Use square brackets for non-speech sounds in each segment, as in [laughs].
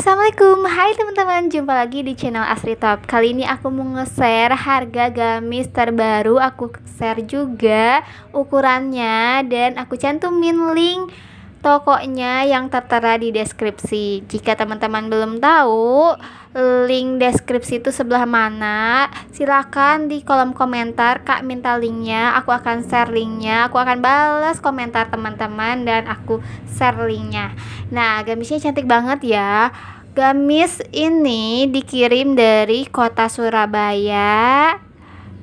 Assalamualaikum, hai teman-teman, jumpa lagi di channel Asri Top Kali ini aku mau nge-share harga gamis terbaru Aku share juga ukurannya dan aku cantumin link tokonya yang tertera di deskripsi. Jika teman-teman belum tahu link deskripsi itu sebelah mana, silahkan di kolom komentar Kak minta linknya, aku akan share linknya, aku akan balas komentar teman-teman dan aku share linknya. Nah, gamisnya cantik banget ya. Gamis ini dikirim dari kota Surabaya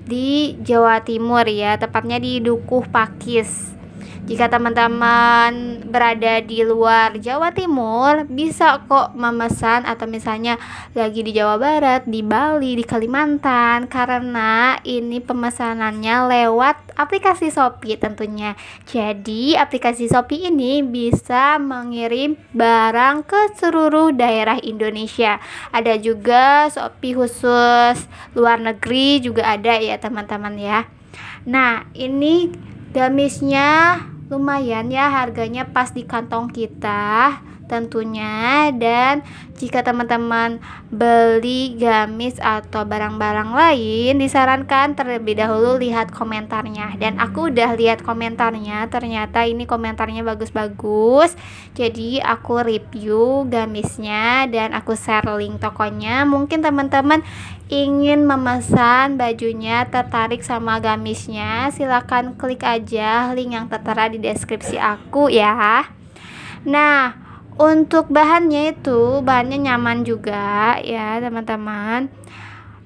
di Jawa Timur ya, tepatnya di Dukuh Pakis. Jika teman-teman berada di luar Jawa Timur, bisa kok memesan atau misalnya lagi di Jawa Barat, di Bali, di Kalimantan karena ini pemesanannya lewat aplikasi Shopee tentunya. Jadi, aplikasi Shopee ini bisa mengirim barang ke seluruh daerah Indonesia. Ada juga Shopee khusus luar negeri juga ada ya, teman-teman ya. Nah, ini gamisnya Lumayan ya harganya pas di kantong kita tentunya dan jika teman-teman beli gamis atau barang-barang lain disarankan terlebih dahulu lihat komentarnya dan aku udah lihat komentarnya ternyata ini komentarnya bagus-bagus jadi aku review gamisnya dan aku share link tokonya mungkin teman-teman ingin memesan bajunya tertarik sama gamisnya silahkan klik aja link yang tertera di deskripsi aku ya nah untuk bahannya itu bahannya nyaman juga ya teman-teman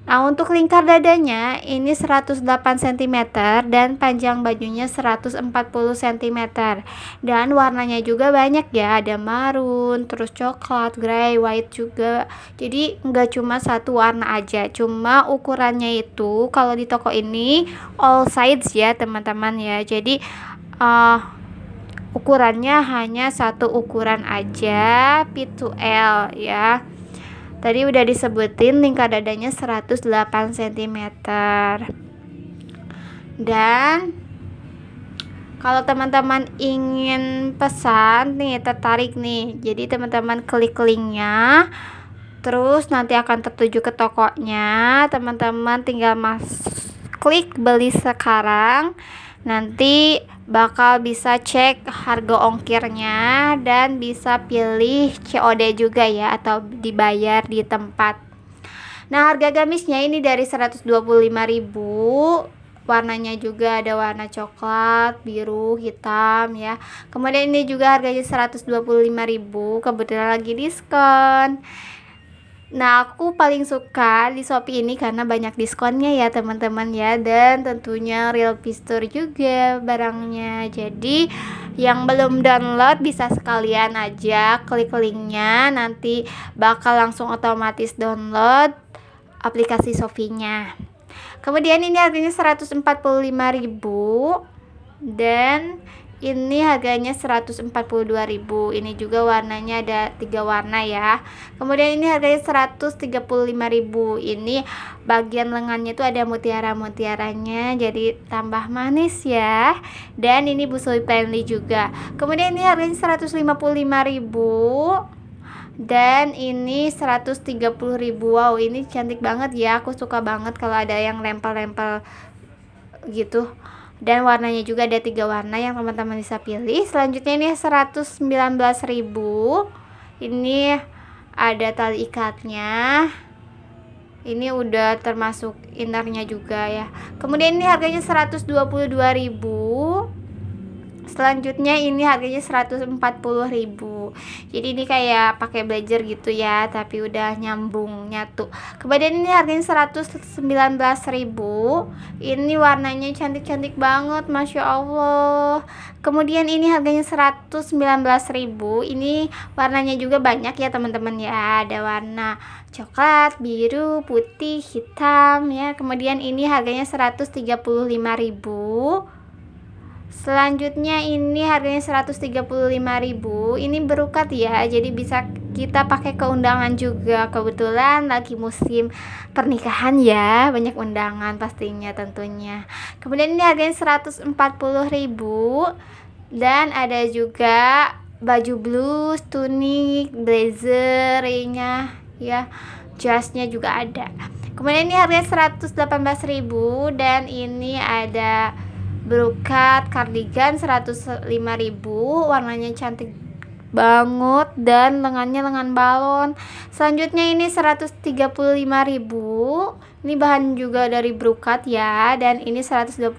Nah untuk lingkar dadanya ini 108 cm dan panjang bajunya 140 cm Dan warnanya juga banyak ya ada marun, terus coklat, grey, white juga Jadi nggak cuma satu warna aja Cuma ukurannya itu kalau di toko ini all size ya teman-teman ya Jadi uh, ukurannya hanya satu ukuran aja P2L ya tadi udah disebutin lingkar dadanya 108 cm dan kalau teman-teman ingin pesan nih tertarik nih jadi teman-teman klik linknya terus nanti akan tertuju ke tokonya teman-teman tinggal mas klik beli sekarang nanti bakal bisa cek harga ongkirnya dan bisa pilih COD juga ya atau dibayar di tempat nah harga gamisnya ini dari 125.000 warnanya juga ada warna coklat, biru, hitam ya. Kemudian ini juga harganya 125.000, kebetulan lagi diskon. Nah, aku paling suka di Shopee ini karena banyak diskonnya ya, teman-teman ya. Dan tentunya real pistur juga barangnya. Jadi, yang belum download bisa sekalian aja klik linknya nanti bakal langsung otomatis download aplikasi Shopee-nya. Kemudian ini harganya 145.000 dan ini harganya 142.000 ini juga warnanya ada tiga warna ya kemudian ini harganya 135.000 ini bagian lengannya itu ada mutiara-mutiaranya jadi tambah manis ya dan ini busui penli juga kemudian ini harganya 155.000 dan ini 130.000 wow ini cantik banget ya aku suka banget kalau ada yang lempel-lempel gitu dan warnanya juga ada tiga warna yang teman-teman bisa pilih selanjutnya ini 119.000 ini ada tali ikatnya ini udah termasuk innernya juga ya kemudian ini harganya 122.000 selanjutnya ini harganya 140.000 jadi ini kayak pakai blazer gitu ya tapi udah nyambung nyatu kemudian ini harganya 119.000 ini warnanya cantik-cantik banget Masya Allah kemudian ini harganya 119.000 ini warnanya juga banyak ya teman-teman ya ada warna coklat, biru, putih, hitam ya kemudian ini harganya 135.000 selanjutnya ini harganya 135.000 ini berukat ya jadi bisa kita pakai ke undangan juga kebetulan lagi musim pernikahan ya banyak undangan pastinya tentunya kemudian ini harganya 140.000 dan ada juga baju blus tunik blazer ya, ya jasnya juga ada kemudian ini harganya 118.000 dan ini ada Berukat kardigan 105.000, warnanya cantik banget dan lengannya lengan balon. Selanjutnya ini 135.000. Ini bahan juga dari brukat ya dan ini 125.000.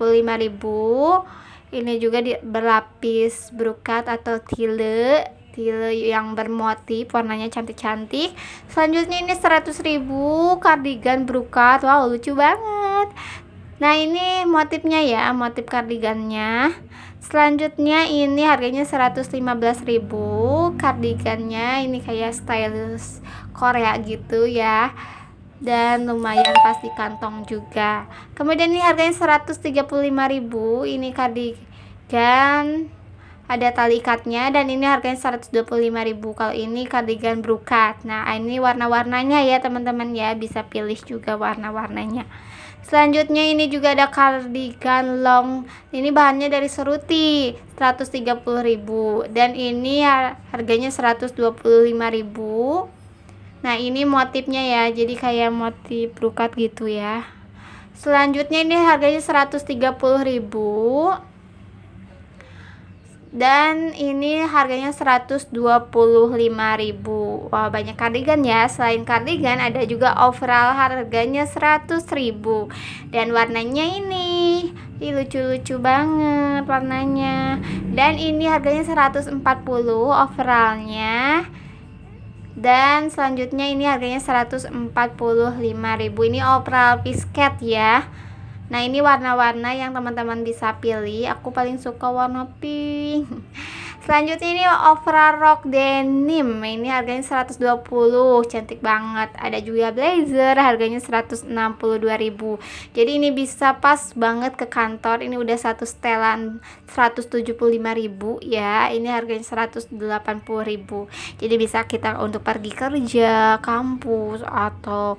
Ini juga di, berlapis brukat atau tile tile yang bermotif warnanya cantik-cantik. Selanjutnya ini 100.000 kardigan brukat Wow, lucu banget nah ini motifnya ya motif kardigannya selanjutnya ini harganya 115.000 kardigannya ini kayak stylus Korea gitu ya dan lumayan pas di kantong juga kemudian ini harganya 135.000 ini kardigan ada tali ikatnya dan ini harganya 125.000 kalau ini kardigan brukat nah ini warna-warnanya ya teman-teman ya bisa pilih juga warna-warnanya Selanjutnya ini juga ada cardigan long. Ini bahannya dari seruti, 130.000 dan ini harganya 125.000. Nah, ini motifnya ya. Jadi kayak motif brokat gitu ya. Selanjutnya ini harganya 130.000 dan ini harganya 125.000 wah banyak kardigan ya selain kardigan ada juga overall harganya 100.000 dan warnanya ini lucu-lucu banget warnanya dan ini harganya 140 overallnya dan selanjutnya ini harganya 145.000 ini overall pisket ya nah ini warna-warna yang teman-teman bisa pilih aku paling suka warna pink [laughs] selanjutnya ini overall rock denim ini harganya 120 cantik banget ada juga blazer harganya 162.000 jadi ini bisa pas banget ke kantor ini udah satu setelan 175.000 ya ini harganya 180.000 jadi bisa kita untuk pergi kerja kampus atau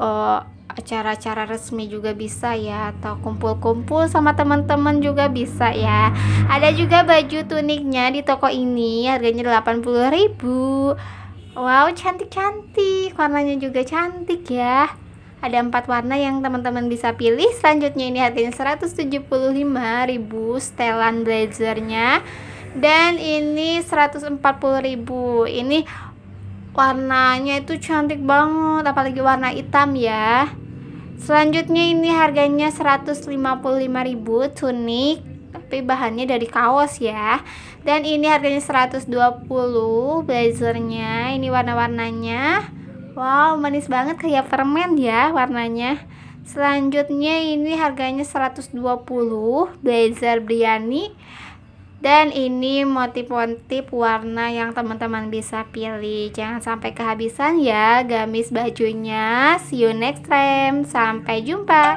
uh, acara-acara resmi juga bisa ya atau kumpul-kumpul sama teman-teman juga bisa ya ada juga baju tuniknya di toko ini harganya 80000 wow cantik-cantik warnanya juga cantik ya ada empat warna yang teman-teman bisa pilih selanjutnya ini harganya 175.000 setelan blazernya dan ini 140.000 ini warnanya itu cantik banget apalagi warna hitam ya Selanjutnya ini harganya 155.000 tunik tapi bahannya dari kaos ya. Dan ini harganya 120 blazernya. Ini warna-warnanya. Wow, manis banget kayak permen ya warnanya. Selanjutnya ini harganya 120 blazer Briani dan ini motif-motif warna yang teman-teman bisa pilih jangan sampai kehabisan ya gamis bajunya see you next time sampai jumpa